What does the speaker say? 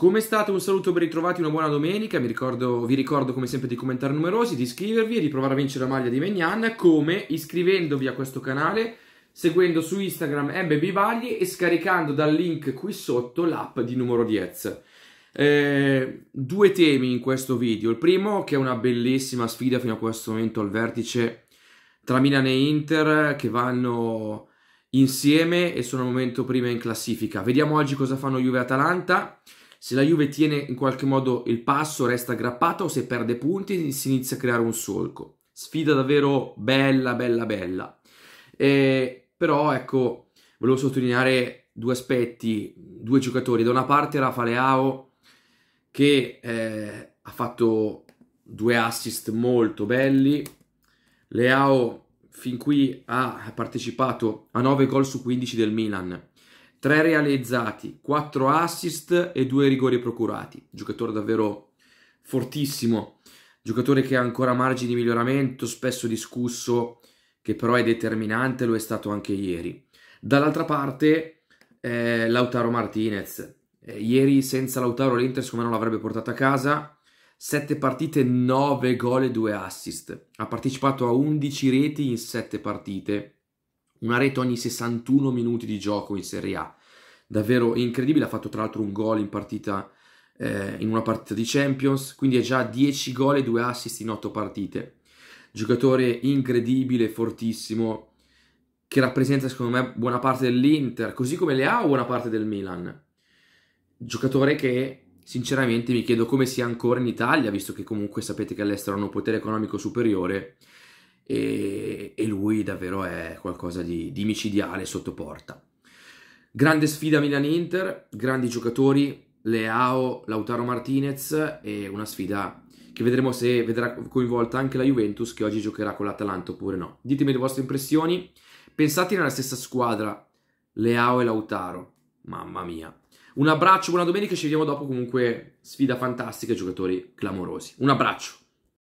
Come state? Un saluto, ben ritrovati, una buona domenica. Ricordo, vi ricordo come sempre di commentare numerosi, di iscrivervi e di provare a vincere la maglia di Megnan. Come iscrivendovi a questo canale, seguendo su Instagram mbbagli e scaricando dal link qui sotto l'app di numero 10. Eh, due temi in questo video. Il primo, che è una bellissima sfida fino a questo momento al vertice tra Milan e Inter, che vanno insieme e sono al momento prima in classifica. Vediamo oggi cosa fanno Juve e Atalanta se la Juve tiene in qualche modo il passo, resta aggrappata o se perde punti si inizia a creare un solco. Sfida davvero bella, bella, bella. E, eh, però ecco, volevo sottolineare due aspetti, due giocatori. Da una parte Rafa Leao che eh, ha fatto due assist molto belli. Leao fin qui ha partecipato a 9 gol su 15 del Milan 3 realizzati, 4 assist e 2 rigori procurati. Giocatore davvero fortissimo, giocatore che ha ancora margini di miglioramento, spesso discusso, che però è determinante, lo è stato anche ieri. Dall'altra parte eh, Lautaro Martinez. Eh, ieri senza Lautaro l'Inter secondo me non l'avrebbe portato a casa. 7 partite, 9 gol e 2 assist. Ha partecipato a 11 reti in 7 partite una rete ogni 61 minuti di gioco in Serie A. Davvero incredibile, ha fatto tra l'altro un gol in partita eh, in una partita di Champions, quindi ha già 10 gol e 2 assist in 8 partite. Giocatore incredibile, fortissimo, che rappresenta secondo me buona parte dell'Inter, così come le ha buona parte del Milan. Giocatore che sinceramente mi chiedo come sia ancora in Italia, visto che comunque sapete che all'estero hanno un potere economico superiore e, e lui davvero è qualcosa di, di micidiale sotto porta. Grande sfida Milan-Inter, grandi giocatori, Leao, Lautaro Martinez e una sfida che vedremo se vedrà coinvolta anche la Juventus che oggi giocherà con l'Atalanta oppure no. Ditemi le vostre impressioni, pensate nella stessa squadra, Leao e Lautaro, mamma mia. Un abbraccio, buona domenica, ci vediamo dopo comunque sfida fantastica giocatori clamorosi. Un abbraccio.